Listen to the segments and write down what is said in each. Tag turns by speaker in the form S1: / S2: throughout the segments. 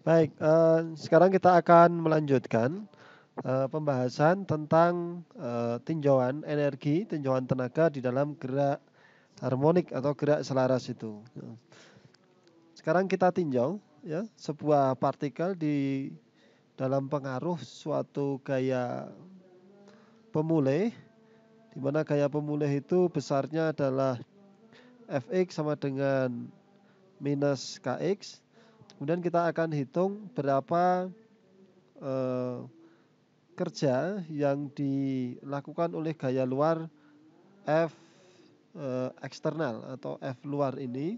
S1: Baik, uh, sekarang kita akan melanjutkan uh, pembahasan tentang uh, tinjauan energi, tinjauan tenaga di dalam gerak harmonik atau gerak selaras itu. Sekarang kita tinjau ya sebuah partikel di dalam pengaruh suatu gaya pemulih, di mana gaya pemulih itu besarnya adalah fx sama dengan minus kx kemudian kita akan hitung berapa eh, kerja yang dilakukan oleh gaya luar F eh, eksternal atau F luar ini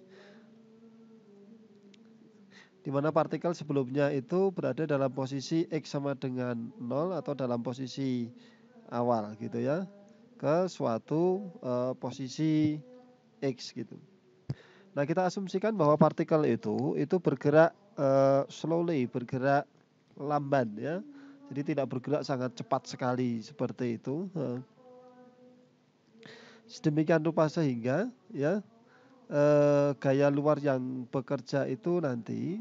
S1: di mana partikel sebelumnya itu berada dalam posisi X sama dengan 0 atau dalam posisi awal gitu ya ke suatu eh, posisi X gitu. Nah, kita asumsikan bahwa partikel itu itu bergerak uh, slowly, bergerak lamban ya. Jadi tidak bergerak sangat cepat sekali seperti itu. Uh. Sedemikian rupa sehingga ya uh, gaya luar yang bekerja itu nanti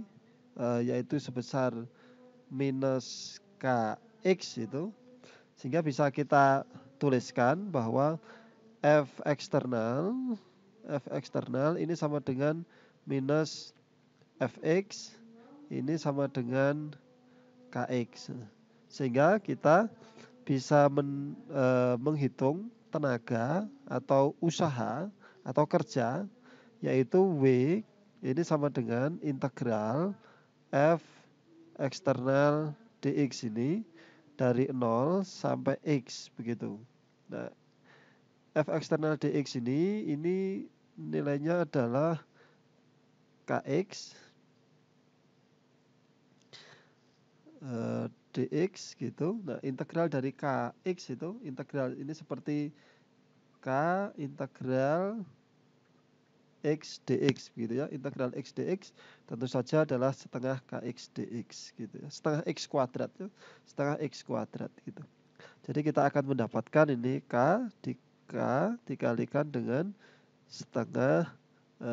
S1: uh, yaitu sebesar minus kx itu sehingga bisa kita tuliskan bahwa f eksternal F eksternal ini sama dengan minus Fx ini sama dengan KX sehingga kita bisa men, e, menghitung tenaga atau usaha atau kerja yaitu W ini sama dengan integral F eksternal dx ini dari 0 sampai x begitu. Nah, F eksternal dx ini ini nilainya adalah KX eh, dx gitu. Nah, integral dari kx itu integral ini seperti k integral x dx gitu ya. Integral x dx tentu saja adalah setengah kx dx gitu ya. Setengah x kuadrat ya. Setengah x kuadrat gitu. Jadi kita akan mendapatkan ini k di k dikalikan dengan setengah e,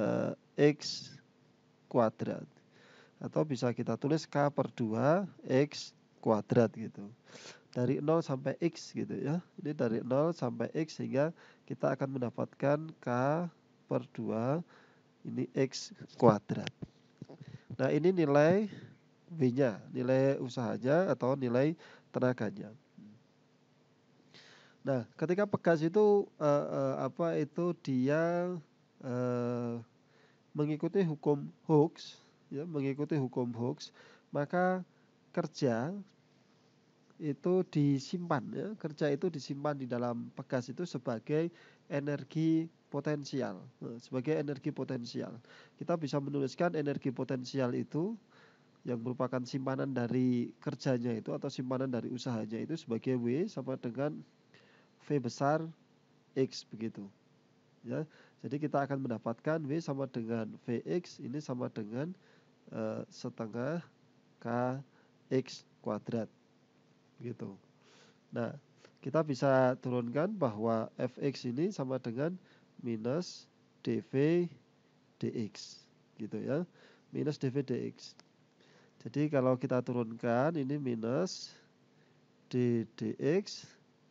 S1: X kuadrat. Atau bisa kita tulis K per 2 X kuadrat gitu. Dari 0 sampai X gitu ya. Ini dari 0 sampai X sehingga kita akan mendapatkan K per 2 ini X kuadrat. Nah ini nilai W-nya, nilai usahanya atau nilai tenaganya. Nah, ketika Pegas itu uh, uh, apa itu dia uh, mengikuti hukum hoax, ya, mengikuti hukum hoax, maka kerja itu disimpan ya, kerja itu disimpan di dalam Pegas itu sebagai energi potensial, sebagai energi potensial. Kita bisa menuliskan energi potensial itu yang merupakan simpanan dari kerjanya itu atau simpanan dari usahanya itu sebagai W sama dengan V besar X begitu. Ya, jadi kita akan mendapatkan W sama dengan Vx ini sama dengan uh, setengah x kuadrat. Begitu. Nah, kita bisa turunkan bahwa Fx ini sama dengan minus dV dx. Gitu ya. Minus dV dx. Jadi kalau kita turunkan ini minus d dx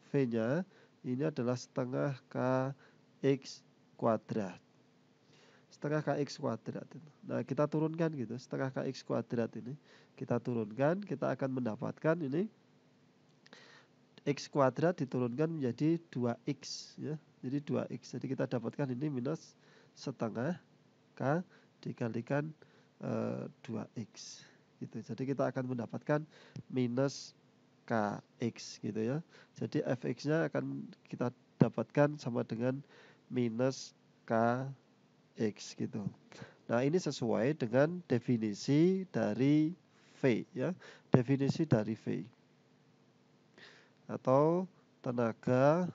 S1: V-nya ini adalah setengah kx kuadrat. Setengah kx kuadrat. Nah, kita turunkan gitu, setengah kx kuadrat ini. Kita turunkan, kita akan mendapatkan ini x kuadrat diturunkan menjadi 2x ya. Jadi 2x. Jadi kita dapatkan ini minus setengah k dikalikan e, eh, 2x gitu. Jadi kita akan mendapatkan minus KX gitu ya. Jadi FX-nya akan kita dapatkan sama dengan minus KX gitu. Nah, ini sesuai dengan definisi dari V ya. Definisi dari V. Atau tenaga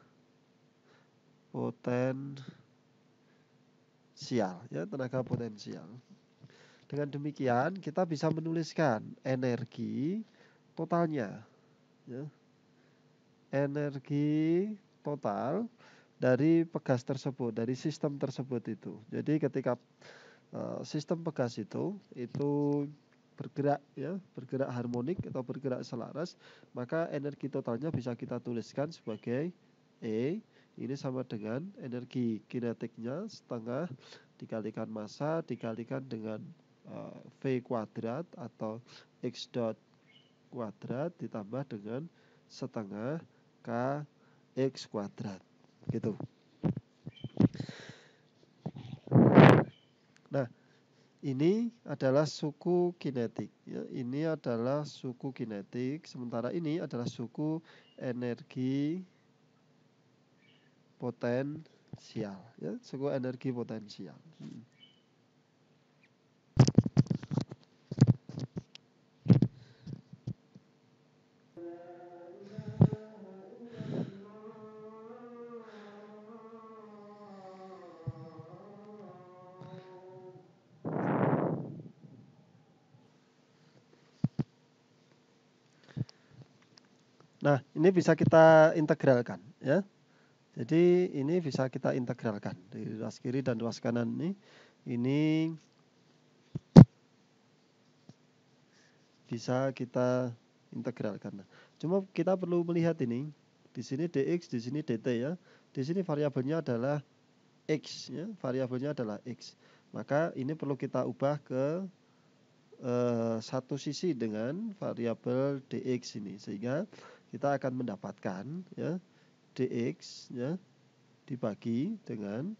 S1: potensial ya, tenaga potensial. Dengan demikian, kita bisa menuliskan energi totalnya ya, energi total dari pegas tersebut, dari sistem tersebut itu. Jadi ketika uh, sistem pegas itu itu bergerak ya, bergerak harmonik atau bergerak selaras, maka energi totalnya bisa kita tuliskan sebagai E ini sama dengan energi kinetiknya setengah dikalikan massa dikalikan dengan uh, V kuadrat atau X dot kuadrat ditambah dengan setengah k x kuadrat gitu nah ini adalah suku kinetik ya, ini adalah suku kinetik sementara ini adalah suku energi potensial ya suku energi potensial hmm. Nah, ini bisa kita integralkan ya. Jadi ini bisa kita integralkan di ruas kiri dan ruas kanan ini. Ini bisa kita integralkan. Nah, cuma kita perlu melihat ini. Di sini dx, di sini dt ya. Di sini variabelnya adalah x ya, variabelnya adalah x. Maka ini perlu kita ubah ke uh, satu sisi dengan variabel dx ini sehingga kita akan mendapatkan ya dx ya dibagi dengan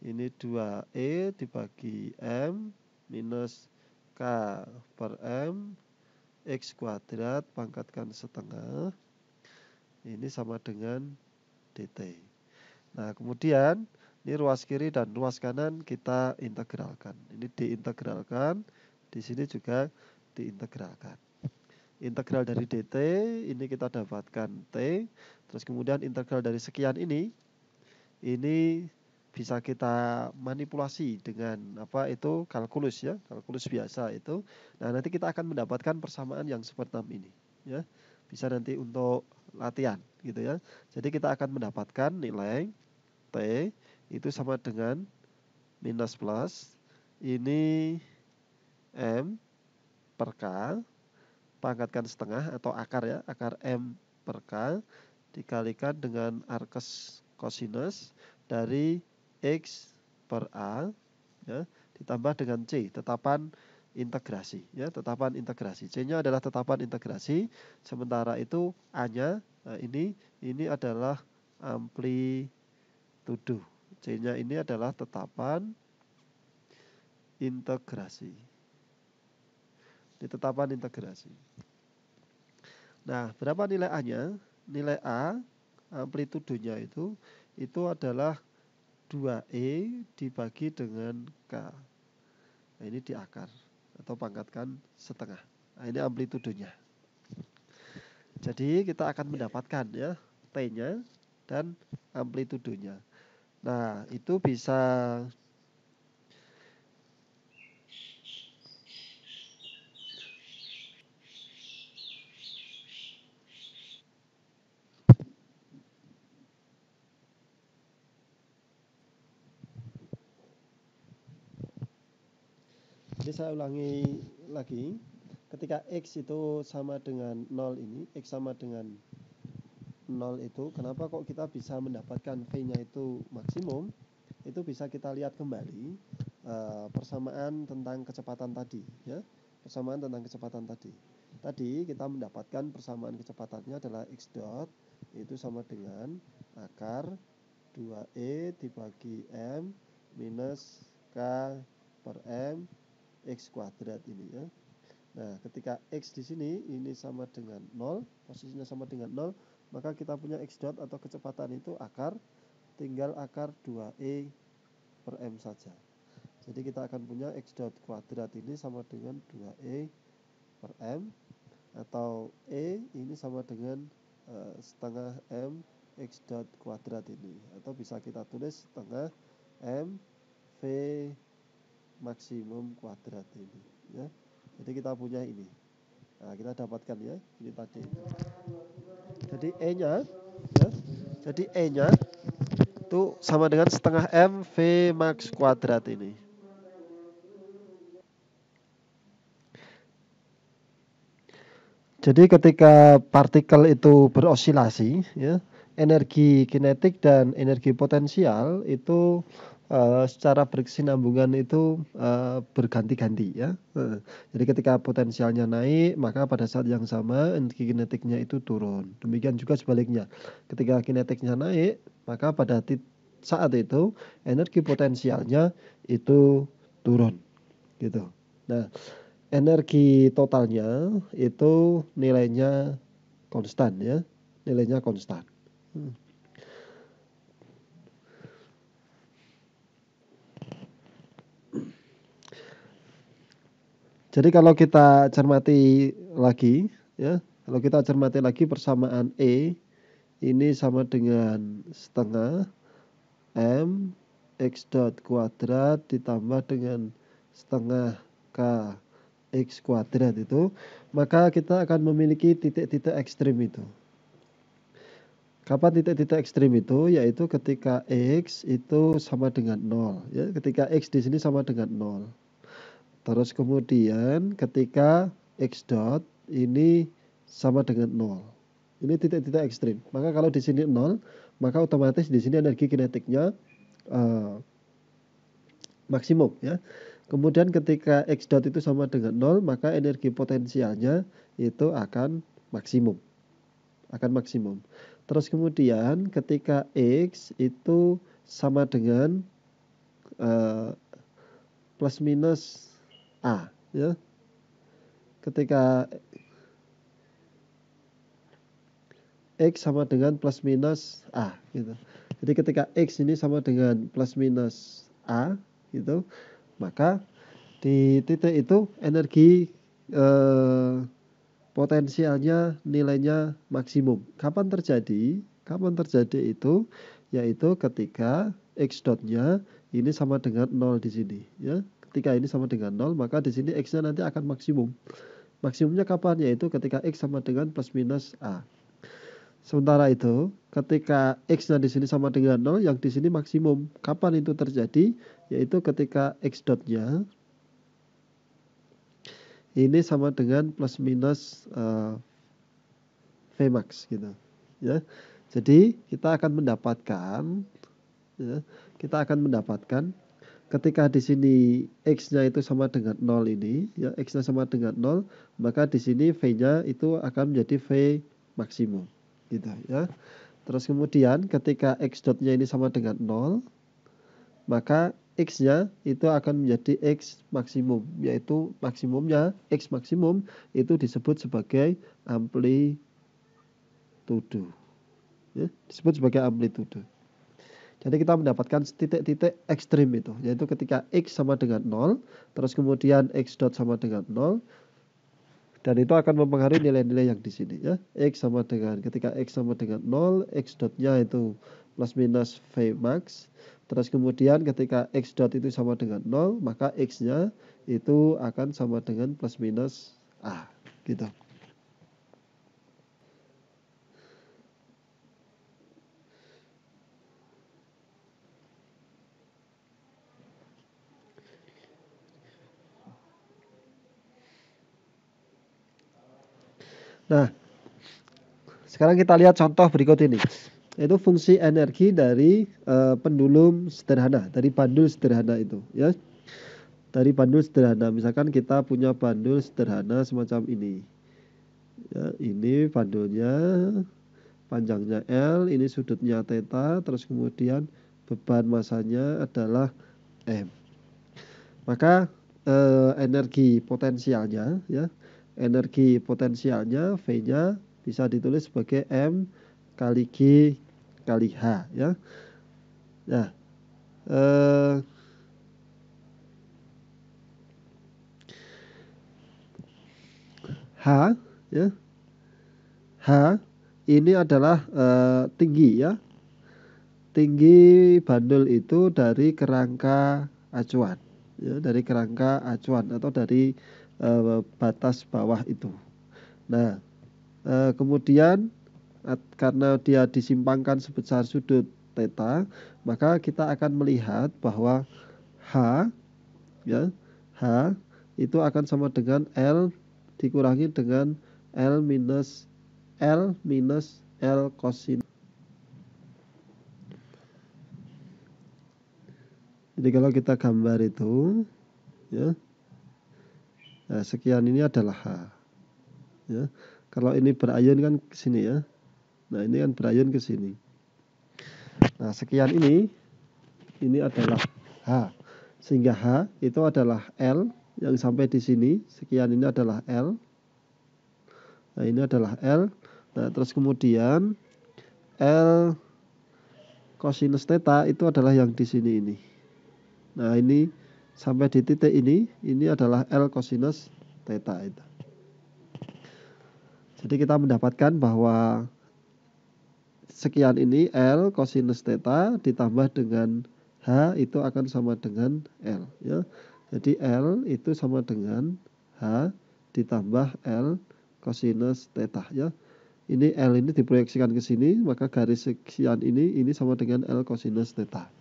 S1: ini 2e dibagi m minus k per m x kuadrat pangkatkan setengah ini sama dengan dt nah kemudian ini ruas kiri dan ruas kanan kita integralkan ini diintegralkan di sini juga diintegralkan Integral dari dt ini kita dapatkan t, terus kemudian integral dari sekian ini ini bisa kita manipulasi dengan apa itu kalkulus ya, kalkulus biasa itu. Nah, nanti kita akan mendapatkan persamaan yang seperti ini ya. Bisa nanti untuk latihan gitu ya. Jadi kita akan mendapatkan nilai T itu sama dengan minus plus ini M per K pangkatkan setengah atau akar ya, akar M per K dikalikan dengan arcus kosinus dari X per A ya, ditambah dengan C, tetapan integrasi ya, tetapan integrasi. C-nya adalah tetapan integrasi, sementara itu A-nya nah ini ini adalah amplitudo. C-nya ini adalah tetapan integrasi. Ditetapkan integrasi. Nah, berapa nilai A-nya? Nilai A amplitudonya eh, itu itu adalah 2E dibagi dengan K. Nah, ini di akar atau pangkatkan setengah. Nah, ini amplitudonya. Jadi kita akan mendapatkan ya T-nya dan amplitudonya. Nah, itu bisa jadi saya ulangi lagi ketika X itu sama dengan 0 ini X sama dengan 0 itu kenapa kok kita bisa mendapatkan V nya itu maksimum itu bisa kita lihat kembali uh, persamaan tentang kecepatan tadi ya persamaan tentang kecepatan tadi tadi kita mendapatkan persamaan kecepatannya adalah X dot itu sama dengan akar 2E dibagi M minus K per M X kuadrat ini ya. Nah, ketika X di sini ini sama dengan 0, posisinya sama dengan 0, maka kita punya X dot atau kecepatan itu akar, tinggal akar 2E per M saja. Jadi kita akan punya X dot kuadrat ini sama dengan 2E per M, atau E ini sama dengan uh, setengah M X dot kuadrat ini, atau bisa kita tulis setengah M V maksimum kuadrat ini ya jadi kita punya ini nah kita dapatkan ya ini tadi jadi e nya ya jadi e nya itu sama dengan setengah m v max kuadrat ini Jadi ketika partikel itu berosilasi, ya, energi kinetik dan energi potensial itu uh, secara berkesinambungan itu uh, berganti-ganti ya. jadi ketika potensialnya naik, maka pada saat yang sama energi kinetiknya itu turun. Demikian juga sebaliknya. Ketika kinetiknya naik, maka pada saat itu energi potensialnya itu turun. Gitu. Nah, energi totalnya itu nilainya konstan ya. Nilainya konstan. Hmm. Jadi kalau kita cermati lagi ya, kalau kita cermati lagi persamaan E ini sama dengan setengah M X dot kuadrat ditambah dengan setengah K X kuadrat itu maka kita akan memiliki titik-titik ekstrim itu Kapan titik-titik ekstrim itu? Yaitu ketika X itu sama dengan nol, Ya, ketika X di sini sama dengan nol. Terus kemudian ketika x dot ini sama dengan 0. Ini titik-titik ekstrim. Maka kalau di sini 0, maka otomatis di sini energi kinetiknya uh, maksimum ya. Kemudian ketika X dot itu sama dengan 0, maka energi potensialnya itu akan maksimum. Akan maksimum. Terus kemudian ketika X itu sama dengan uh, plus minus A ah. ya ketika X sama dengan plus minus A gitu. Jadi ketika X ini sama dengan plus minus A gitu, maka di titik itu energi eh, potensialnya nilainya maksimum. Kapan terjadi? Kapan terjadi itu? Yaitu ketika X dotnya ini sama dengan nol di sini ya ketika ini sama dengan 0 maka di sini x-nya nanti akan maksimum maksimumnya kapan yaitu ketika x sama dengan plus minus a sementara itu ketika x-nya di sini sama dengan 0 yang di sini maksimum kapan itu terjadi yaitu ketika x dot-nya ini sama dengan plus minus uh, e, Vmax gitu ya jadi kita akan mendapatkan ya, kita akan mendapatkan ketika di sini x-nya itu sama dengan 0 ini, ya x-nya sama dengan 0, maka di sini v-nya itu akan menjadi v maksimum. Gitu ya. Terus kemudian ketika x nya ini sama dengan 0, maka x-nya itu akan menjadi x maksimum, yaitu maksimumnya x maksimum itu disebut sebagai amplitudo. Ya, disebut sebagai amplitudo. Jadi kita mendapatkan titik-titik ekstrim itu, yaitu ketika x sama dengan 0, terus kemudian x dot sama dengan 0, dan itu akan mempengaruhi nilai-nilai yang di sini ya. X sama dengan, ketika X sama dengan 0, X dotnya itu plus minus V max, terus kemudian ketika X dot itu sama dengan 0, maka X-nya itu akan sama dengan plus minus A gitu. Nah, sekarang kita lihat contoh berikut ini. Itu fungsi energi dari uh, pendulum sederhana, dari bandul sederhana itu, ya. Dari bandul sederhana, misalkan kita punya bandul sederhana semacam ini. Ya, ini bandulnya panjangnya L, ini sudutnya theta, terus kemudian beban masanya adalah M. Maka eh, energi potensialnya ya energi potensialnya V-nya bisa ditulis sebagai M kali G kali H ya. ya eh, H ya. H ini adalah eh, tinggi ya. Tinggi bandul itu dari kerangka acuan ya, dari kerangka acuan atau dari uh, batas bawah itu. Nah, uh, kemudian at, karena dia disimpangkan sebesar sudut theta, maka kita akan melihat bahwa H ya, H itu akan sama dengan L dikurangi dengan L minus L minus L kosin. Jadi kalau kita gambar itu ya Nah, sekian ini adalah H. Ya. Kalau ini berayun kan ke sini ya. Nah, ini kan berayun ke sini. Nah, sekian ini ini adalah H. Sehingga H itu adalah L yang sampai di sini. Sekian ini adalah L. Nah, ini adalah L. Nah, terus kemudian L kosinus theta itu adalah yang di sini ini. Nah, ini sampai di titik ini ini adalah L kosinus theta itu. Jadi kita mendapatkan bahwa sekian ini L kosinus theta ditambah dengan H itu akan sama dengan L ya. Jadi L itu sama dengan H ditambah L kosinus theta ya. Ini L ini diproyeksikan ke sini maka garis sekian ini ini sama dengan L kosinus theta.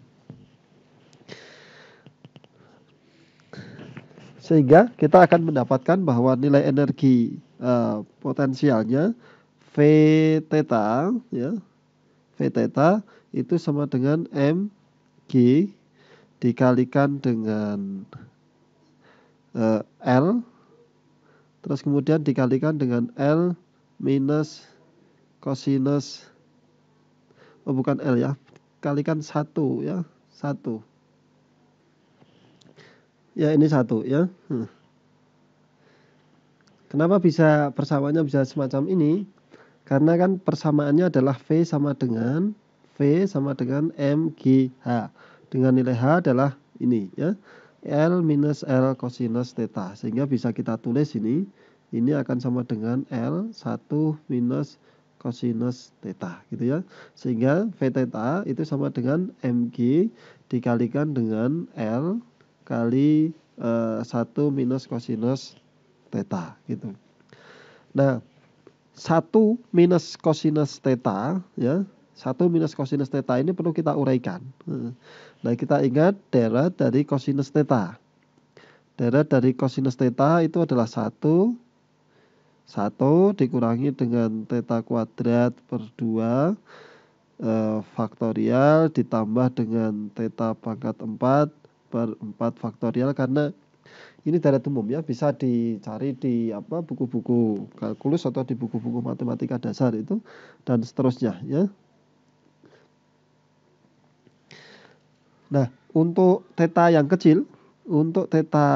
S1: sehingga kita akan mendapatkan bahwa nilai energi uh, potensialnya V theta ya V theta itu sama dengan m g dikalikan dengan uh, L terus kemudian dikalikan dengan L minus kosinus oh bukan L ya kalikan satu ya satu Ya ini satu ya. Hmm. Kenapa bisa persamaannya bisa semacam ini? Karena kan persamaannya adalah V sama dengan V sama dengan MGH. Dengan nilai H adalah ini ya. L minus L kosinus theta. Sehingga bisa kita tulis ini. Ini akan sama dengan L 1 minus kosinus theta gitu ya. Sehingga V theta itu sama dengan MG dikalikan dengan L kali eh, satu minus kosinus theta gitu. Nah, satu minus kosinus theta ya, satu minus kosinus theta ini perlu kita uraikan. Eh, nah, kita ingat deret dari kosinus theta. Deret dari kosinus theta itu adalah satu satu dikurangi dengan theta kuadrat per 2 e, eh, faktorial ditambah dengan theta pangkat 4 per 4 faktorial karena ini deret umum ya bisa dicari di apa buku-buku kalkulus atau di buku-buku matematika dasar itu dan seterusnya ya. Nah, untuk theta yang kecil, untuk theta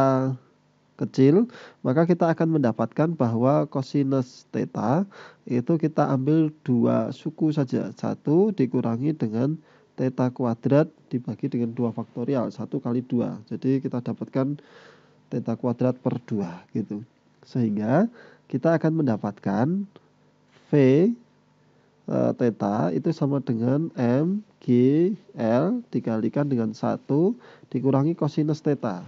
S1: kecil, maka kita akan mendapatkan bahwa kosinus theta itu kita ambil dua suku saja, satu dikurangi dengan Teta kuadrat dibagi dengan dua faktorial satu kali dua jadi kita dapatkan Teta kuadrat per dua gitu sehingga kita akan mendapatkan V e, eh, Teta itu sama dengan M G L dikalikan dengan satu dikurangi kosinus Teta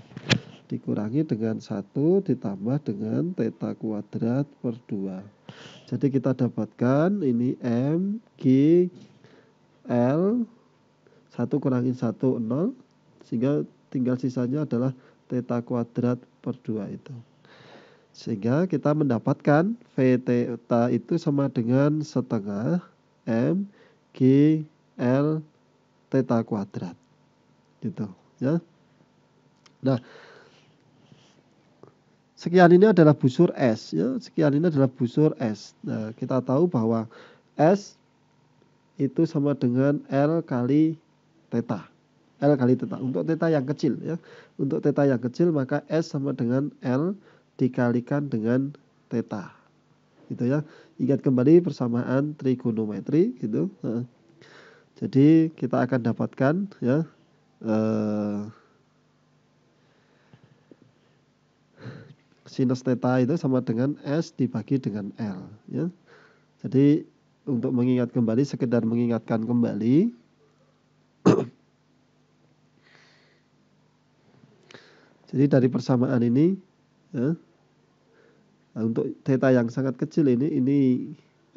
S1: dikurangi dengan satu ditambah dengan teta kuadrat per dua Jadi kita dapatkan ini M, G, L, 1 kurangi 1 0 sehingga tinggal sisanya adalah theta kuadrat per 2 itu sehingga kita mendapatkan V theta itu sama dengan setengah M G L theta kuadrat gitu ya nah sekian ini adalah busur S ya sekian ini adalah busur S nah kita tahu bahwa S itu sama dengan L kali teta. L kali teta. Untuk teta yang kecil ya. Untuk teta yang kecil maka S sama dengan L dikalikan dengan teta. Gitu ya. Ingat kembali persamaan trigonometri gitu. Jadi kita akan dapatkan ya eh, sinus teta itu sama dengan S dibagi dengan L ya. Jadi untuk mengingat kembali sekedar mengingatkan kembali Jadi dari persamaan ini ya, nah, untuk theta yang sangat kecil ini ini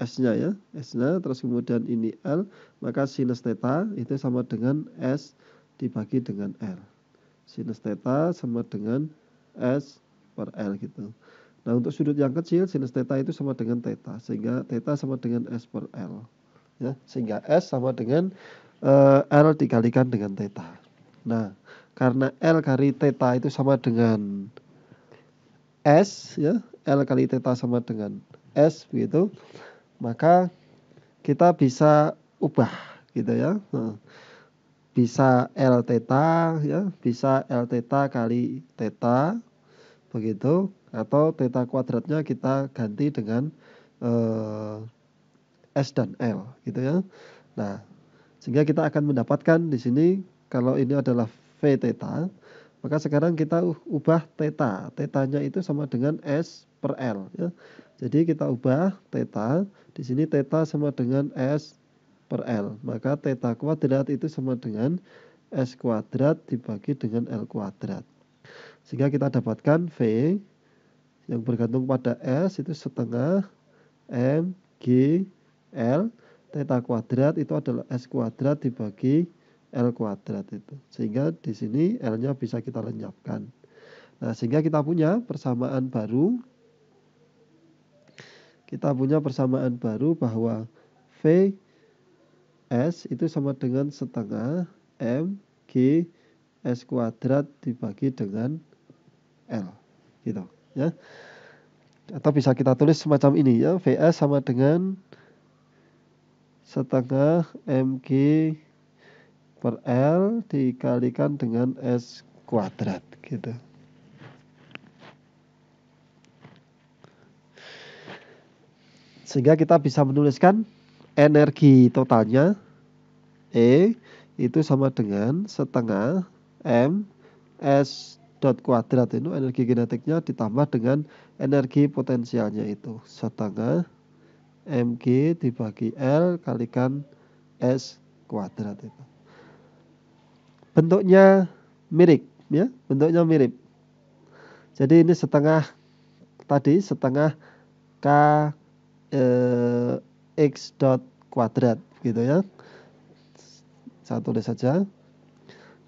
S1: S-nya ya, S-nya terus kemudian ini L, maka sinus theta itu sama dengan S dibagi dengan L. Sinus theta sama dengan S per L gitu. Nah, untuk sudut yang kecil sinus theta itu sama dengan theta sehingga theta sama dengan S per L. Ya, sehingga S sama dengan uh, L dikalikan dengan theta. Nah, karena L kali teta itu sama dengan S ya L kali teta sama dengan S begitu maka kita bisa ubah gitu ya nah, bisa L teta, ya bisa L teta kali teta, begitu atau teta kuadratnya kita ganti dengan eh, S dan L gitu ya nah sehingga kita akan mendapatkan di sini kalau ini adalah V theta, maka sekarang kita ubah theta. Tetanya itu sama dengan S per L. Ya. Jadi kita ubah theta, di sini theta sama dengan S per L. Maka theta kuadrat itu sama dengan S kuadrat dibagi dengan L kuadrat. Sehingga kita dapatkan V yang bergantung pada S itu setengah M G L. Theta kuadrat itu adalah S kuadrat dibagi L kuadrat itu. Sehingga di sini L-nya bisa kita lenyapkan. Nah, sehingga kita punya persamaan baru kita punya persamaan baru bahwa V S itu sama dengan setengah M G S kuadrat dibagi dengan L gitu ya atau bisa kita tulis semacam ini ya VS sama dengan setengah MG per L dikalikan dengan S kuadrat gitu. Sehingga kita bisa menuliskan energi totalnya E itu sama dengan setengah M S dot kuadrat itu energi genetiknya ditambah dengan energi potensialnya itu setengah mg dibagi L kalikan S kuadrat itu bentuknya mirip ya bentuknya mirip jadi ini setengah tadi setengah k eh, x dot kuadrat gitu ya Satu tulis saja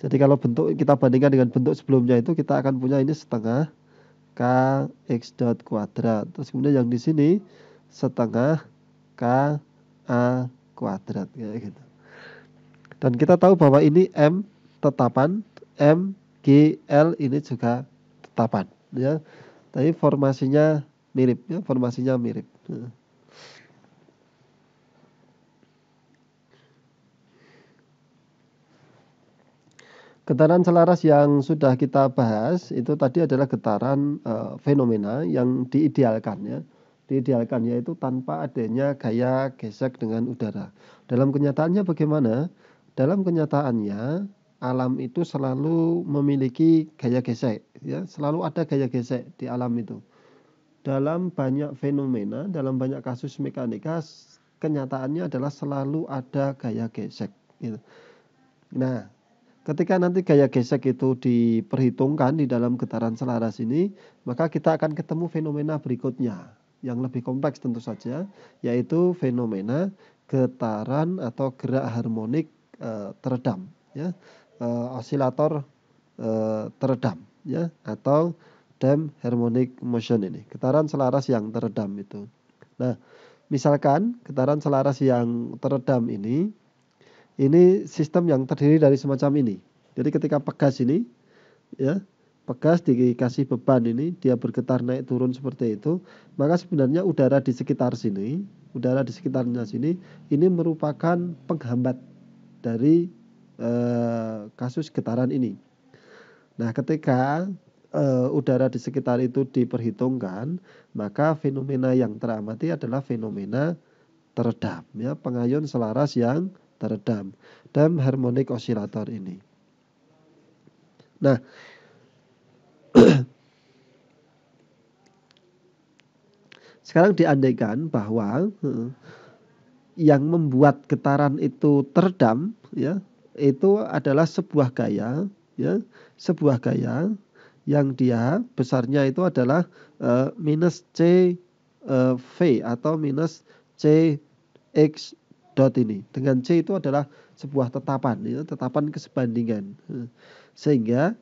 S1: jadi kalau bentuk kita bandingkan dengan bentuk sebelumnya itu kita akan punya ini setengah k x dot kuadrat terus kemudian yang di sini setengah k a kuadrat kayak gitu dan kita tahu bahwa ini m tetapan MGL ini juga tetapan ya tapi formasinya mirip ya formasinya mirip Getaran selaras yang sudah kita bahas itu tadi adalah getaran e, fenomena yang diidealkan ya. Diidealkan yaitu tanpa adanya gaya gesek dengan udara. Dalam kenyataannya bagaimana? Dalam kenyataannya alam itu selalu memiliki gaya gesek ya selalu ada gaya gesek di alam itu dalam banyak fenomena dalam banyak kasus mekanika kenyataannya adalah selalu ada gaya gesek gitu. nah ketika nanti gaya gesek itu diperhitungkan di dalam getaran selaras ini maka kita akan ketemu fenomena berikutnya yang lebih kompleks tentu saja yaitu fenomena getaran atau gerak harmonik e, teredam ya uh, eh, osilator uh, eh, teredam ya atau dam harmonic motion ini getaran selaras yang teredam itu nah misalkan getaran selaras yang teredam ini ini sistem yang terdiri dari semacam ini jadi ketika pegas ini ya pegas dikasih beban ini dia bergetar naik turun seperti itu maka sebenarnya udara di sekitar sini udara di sekitarnya sini ini merupakan penghambat dari eh, kasus getaran ini. Nah, ketika eh, udara di sekitar itu diperhitungkan, maka fenomena yang teramati adalah fenomena teredam, ya pengayun selaras yang teredam dan harmonik osilator ini. Nah, sekarang diandaikan bahwa eh, yang membuat getaran itu teredam, ya itu adalah sebuah gaya ya sebuah gaya yang dia besarnya itu adalah uh, minus c uh, v atau minus c x dot ini dengan c itu adalah sebuah tetapan ya, tetapan kesebandingan sehingga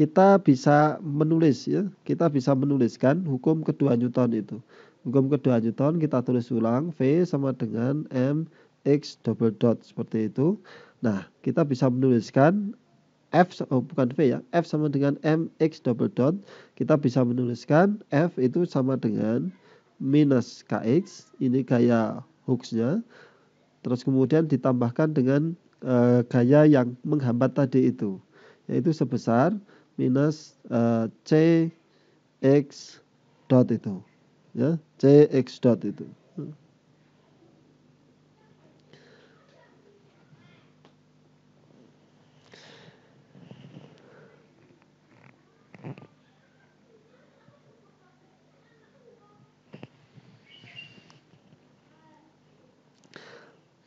S1: kita bisa menulis ya kita bisa menuliskan hukum kedua Newton itu hukum kedua Newton kita tulis ulang v sama dengan m x double dot seperti itu Nah, kita bisa menuliskan F oh bukan V ya, F sama dengan MX double dot. Kita bisa menuliskan F itu sama dengan minus KX, ini gaya Hooks-nya. Terus kemudian ditambahkan dengan e, gaya yang menghambat tadi itu, yaitu sebesar minus e, eh, CX dot itu. Ya, CX dot itu.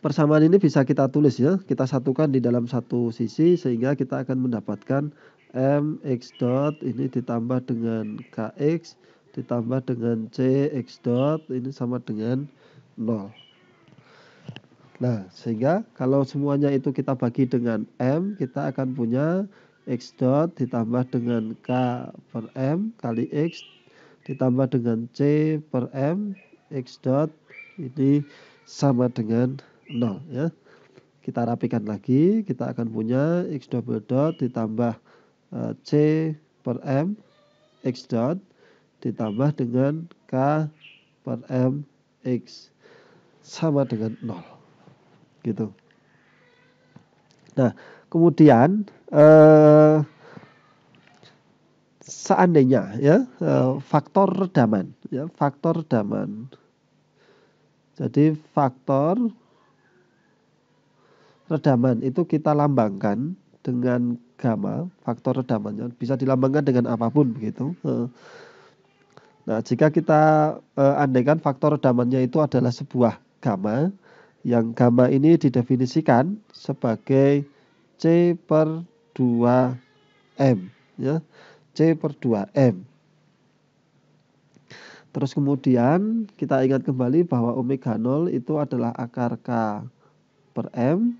S1: persamaan ini bisa kita tulis ya, kita satukan di dalam satu sisi sehingga kita akan mendapatkan mx dot ini ditambah dengan kx ditambah dengan cx dot ini sama dengan 0. Nah, sehingga kalau semuanya itu kita bagi dengan m, kita akan punya x dot ditambah dengan k per m kali x ditambah dengan c per m x dot ini sama dengan 0 ya. Kita rapikan lagi, kita akan punya x double dot ditambah uh, c per m x dot ditambah dengan k per m x sama dengan 0. Gitu. Nah, kemudian uh, seandainya ya uh, faktor redaman ya faktor redaman. Jadi faktor redaman itu kita lambangkan dengan gamma, faktor redamannya bisa dilambangkan dengan apapun begitu. Nah, jika kita uh, andaikan faktor redamannya itu adalah sebuah gamma, yang gamma ini didefinisikan sebagai C per 2M ya. C per 2M. Terus kemudian kita ingat kembali bahwa omega 0 itu adalah akar K per M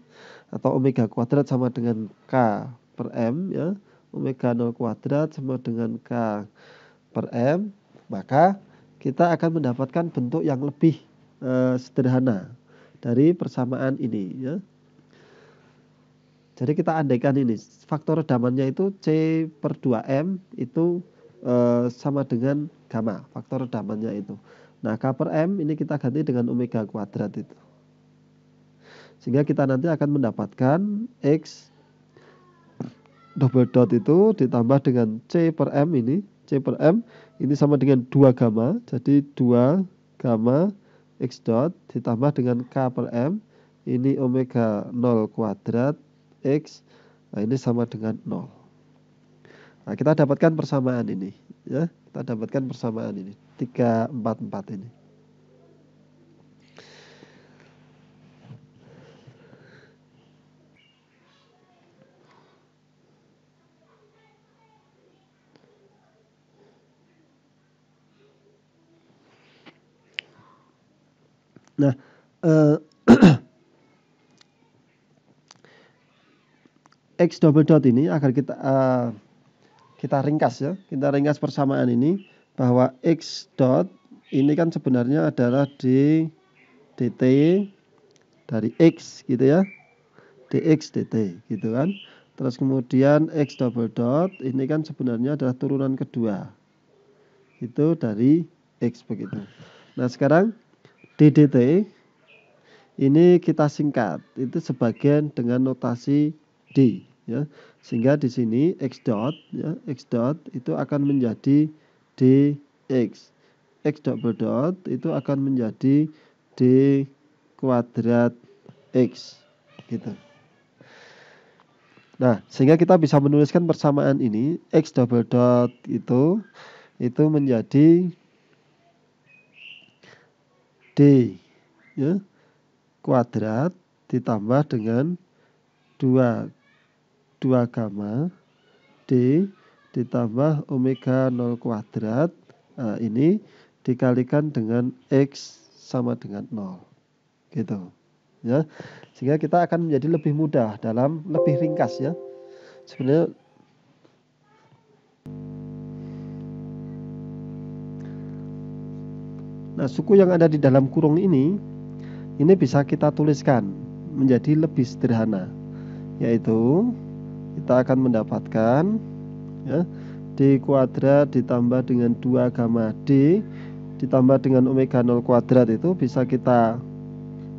S1: atau omega kuadrat sama dengan K per M ya omega 0 kuadrat sama dengan K per M maka kita akan mendapatkan bentuk yang lebih uh, sederhana dari persamaan ini ya jadi kita andaikan ini faktor redamannya itu C per 2M itu uh, sama dengan gamma faktor redamannya itu nah K per M ini kita ganti dengan omega kuadrat itu sehingga kita nanti akan mendapatkan X double dot itu ditambah dengan C per M ini C per M ini sama dengan 2 gamma jadi 2 gamma X dot ditambah dengan K per M ini omega 0 kuadrat X nah ini sama dengan 0 nah kita dapatkan persamaan ini ya kita dapatkan persamaan ini 344 ini Nah, x double dot ini agar kita uh, kita ringkas ya, kita ringkas persamaan ini bahwa x dot ini kan sebenarnya adalah d dt dari x gitu ya, dx dt gitu kan. Terus kemudian x double dot ini kan sebenarnya adalah turunan kedua itu dari x begitu. Nah sekarang DDT ini kita singkat itu sebagian dengan notasi D ya. Sehingga di sini x dot ya, x dot itu akan menjadi dx. x double dot itu akan menjadi d kuadrat x gitu. Nah, sehingga kita bisa menuliskan persamaan ini x double dot itu itu menjadi D ya, kuadrat ditambah dengan 2 2 gamma D ditambah omega 0 kuadrat nah, ini dikalikan dengan X sama dengan 0 gitu ya sehingga kita akan menjadi lebih mudah dalam lebih ringkas ya sebenarnya Nah, suku yang ada di dalam kurung ini ini bisa kita tuliskan menjadi lebih sederhana, yaitu kita akan mendapatkan ya, d kuadrat ditambah dengan 2 gamma d ditambah dengan omega 0 kuadrat itu bisa kita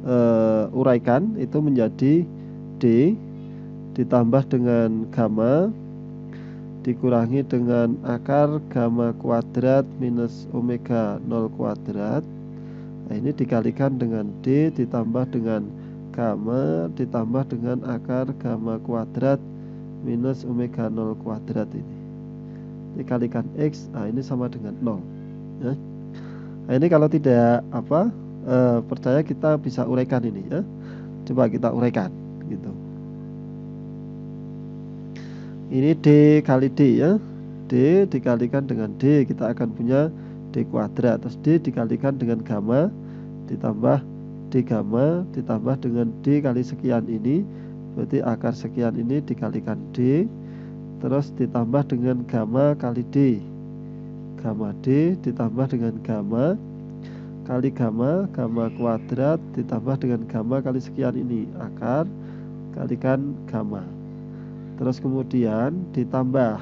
S1: uh, uraikan itu menjadi d ditambah dengan gamma dikurangi dengan akar gamma kuadrat minus omega 0 kuadrat nah, ini dikalikan dengan D ditambah dengan gamma ditambah dengan akar gamma kuadrat minus omega 0 kuadrat ini dikalikan X nah ini sama dengan 0 ya. nah, ini kalau tidak apa eh, percaya kita bisa uraikan ini ya coba kita uraikan gitu ini D kali D ya D dikalikan dengan D kita akan punya D kuadrat terus D dikalikan dengan gamma ditambah D gamma ditambah dengan D kali sekian ini berarti akar sekian ini dikalikan D terus ditambah dengan gamma kali D gamma D ditambah dengan gamma kali gamma gamma kuadrat ditambah dengan gamma kali sekian ini akar kalikan gamma terus kemudian ditambah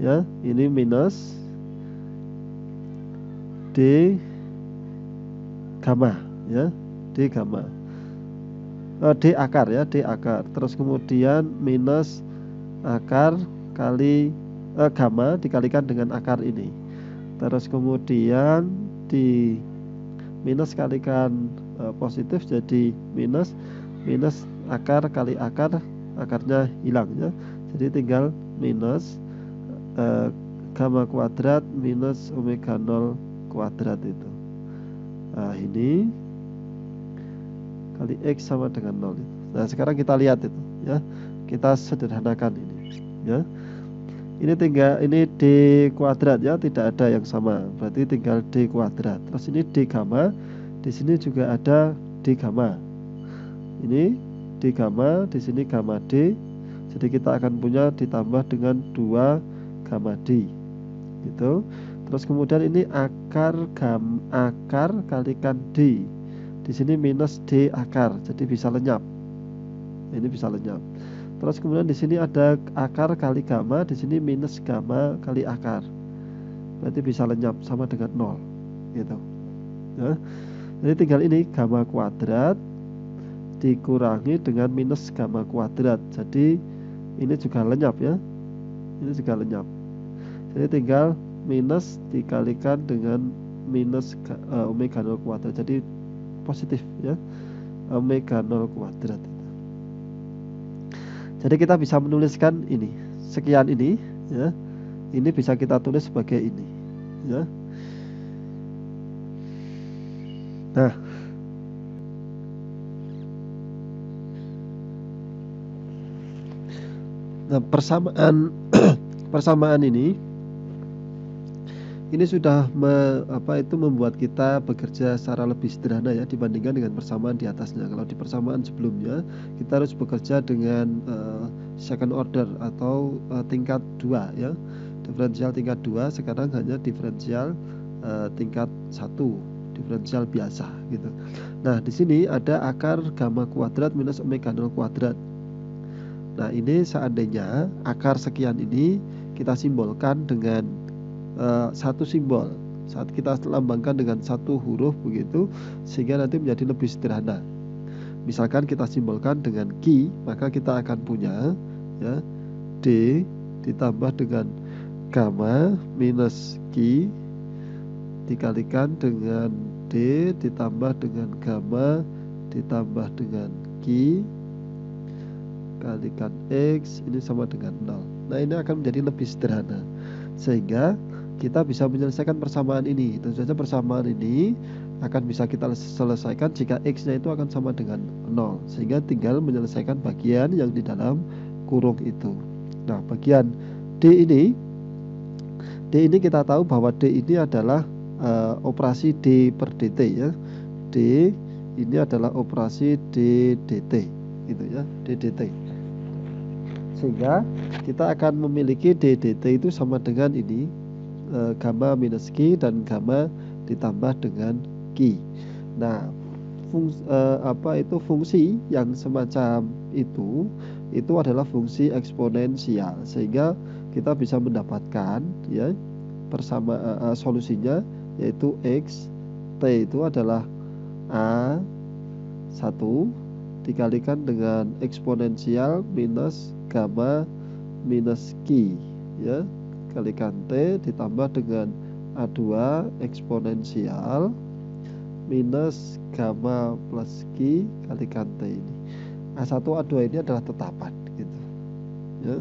S1: ya ini minus d gamma ya d gamma eh, d akar ya d akar terus kemudian minus akar kali eh, gamma dikalikan dengan akar ini terus kemudian di minus kalikan eh, positif jadi minus minus akar kali akar akarnya eh, hilang ya jadi tinggal minus uh, gamma kuadrat minus omega 0 kuadrat itu nah ini kali x sama dengan 0 itu. nah sekarang kita lihat itu ya kita sederhanakan ini ya ini tinggal ini d kuadrat ya tidak ada yang sama berarti tinggal d kuadrat terus ini d gamma di sini juga ada d gamma ini di gamma, di sini gamma D. Jadi kita akan punya ditambah dengan 2 gamma D. Gitu. Terus kemudian ini akar gam akar kalikan D. Di sini minus D akar, jadi bisa lenyap. Ini bisa lenyap. Terus kemudian di sini ada akar kali gamma, di sini minus gamma kali akar. Berarti bisa lenyap sama dengan 0. Gitu. Nah, jadi tinggal ini gamma kuadrat dikurangi dengan minus gamma kuadrat jadi ini juga lenyap ya ini juga lenyap jadi tinggal minus dikalikan dengan minus uh, omega 0 kuadrat jadi positif ya omega 0 kuadrat jadi kita bisa menuliskan ini sekian ini ya ini bisa kita tulis sebagai ini ya nah Nah, persamaan persamaan ini ini sudah me, apa itu membuat kita bekerja secara lebih sederhana ya dibandingkan dengan persamaan di atasnya. Kalau di persamaan sebelumnya kita harus bekerja dengan uh, second order atau uh, tingkat dua ya. Diferensial tingkat dua sekarang hanya diferensial uh, eh, tingkat satu diferensial biasa gitu. Nah, di sini ada akar gamma kuadrat minus omega nol kuadrat Nah, ini seandainya akar sekian ini kita simbolkan dengan uh, satu simbol. Saat kita lambangkan dengan satu huruf begitu sehingga nanti menjadi lebih sederhana. Misalkan kita simbolkan dengan ki, maka kita akan punya ya d ditambah dengan gamma minus ki dikalikan dengan d ditambah dengan gamma ditambah dengan ki dikalikan X ini sama dengan 0 nah ini akan menjadi lebih sederhana sehingga kita bisa menyelesaikan persamaan ini tentu saja persamaan ini akan bisa kita selesaikan jika X nya itu akan sama dengan 0 sehingga tinggal menyelesaikan bagian yang di dalam kurung itu nah bagian D ini D ini kita tahu bahwa D ini adalah uh, operasi D per DT ya D ini adalah operasi D DDT gitu ya D DDT sehingga kita akan memiliki DDT itu sama dengan ini e, gamma minus q dan gamma ditambah dengan q. Nah, fungsi e, apa itu fungsi yang semacam itu itu adalah fungsi eksponensial sehingga kita bisa mendapatkan ya persama e, e solusinya yaitu x t itu adalah a 1 dikalikan dengan eksponensial minus gamma minus Q ya kalikan T ditambah dengan A2 eksponensial minus gamma plus Q kali T ini A1 A2 ini adalah tetapan gitu ya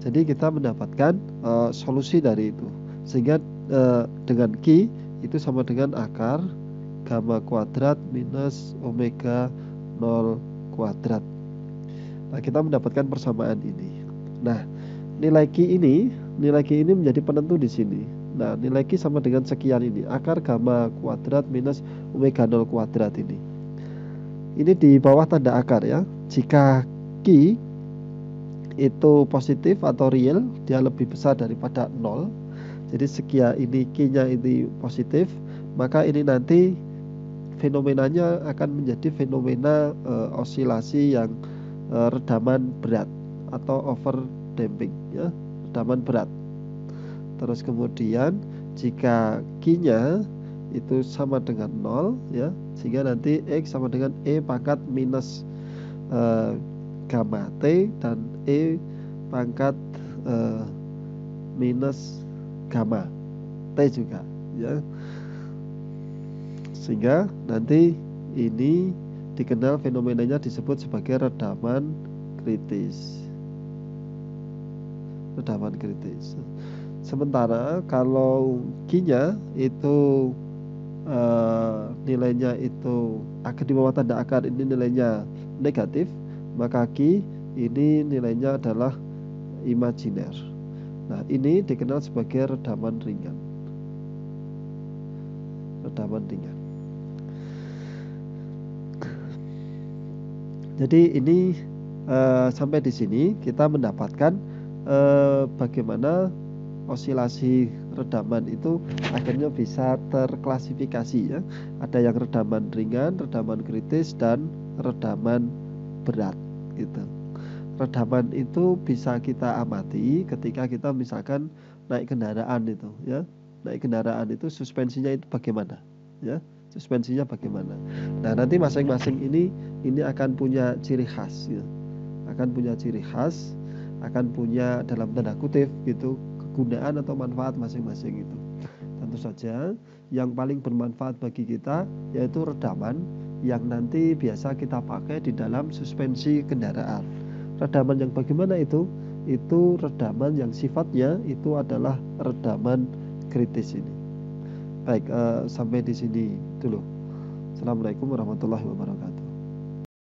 S1: jadi kita mendapatkan uh, solusi dari itu sehingga uh, dengan Q itu sama dengan akar gamma kuadrat minus omega 0 kuadrat Nah, kita mendapatkan persamaan ini. Nah, nilai Q ini, nilai Q ini menjadi penentu di sini. Nah, nilai Q sama dengan sekian ini, akar gamma kuadrat minus omega 0 kuadrat ini. Ini di bawah tanda akar ya. Jika Q itu positif atau real, dia lebih besar daripada 0. Jadi sekian ini Q-nya ini positif, maka ini nanti fenomenanya akan menjadi fenomena e, eh, osilasi yang Eh, redaman berat atau over damping ya redaman berat terus kemudian jika k-nya itu sama dengan 0 ya sehingga nanti X sama dengan E pangkat minus e, gamma T dan E pangkat e, minus gamma T juga ya sehingga nanti ini dikenal fenomenanya disebut sebagai redaman kritis. Redaman kritis. Sementara kalau kinya itu uh, nilainya itu akan di bawah tanda akar ini nilainya negatif, maka ki ini nilainya adalah imajiner. Nah, ini dikenal sebagai redaman ringan. Redaman ringan. Jadi ini uh, sampai di sini kita mendapatkan uh, bagaimana osilasi redaman itu akhirnya bisa terklasifikasi ya. Ada yang redaman ringan, redaman kritis dan redaman berat gitu. Redaman itu bisa kita amati ketika kita misalkan naik kendaraan itu ya. Naik kendaraan itu suspensinya itu bagaimana ya? suspensinya bagaimana. Nah, nanti masing-masing ini ini akan punya ciri khas ya. Akan punya ciri khas, akan punya dalam tanda kutip gitu kegunaan atau manfaat masing-masing itu. Tentu saja yang paling bermanfaat bagi kita yaitu redaman yang nanti biasa kita pakai di dalam suspensi kendaraan. Redaman yang bagaimana itu? Itu redaman yang sifatnya itu adalah redaman kritis ini. Baik, uh, sampai di sini itu Assalamualaikum warahmatullahi wabarakatuh.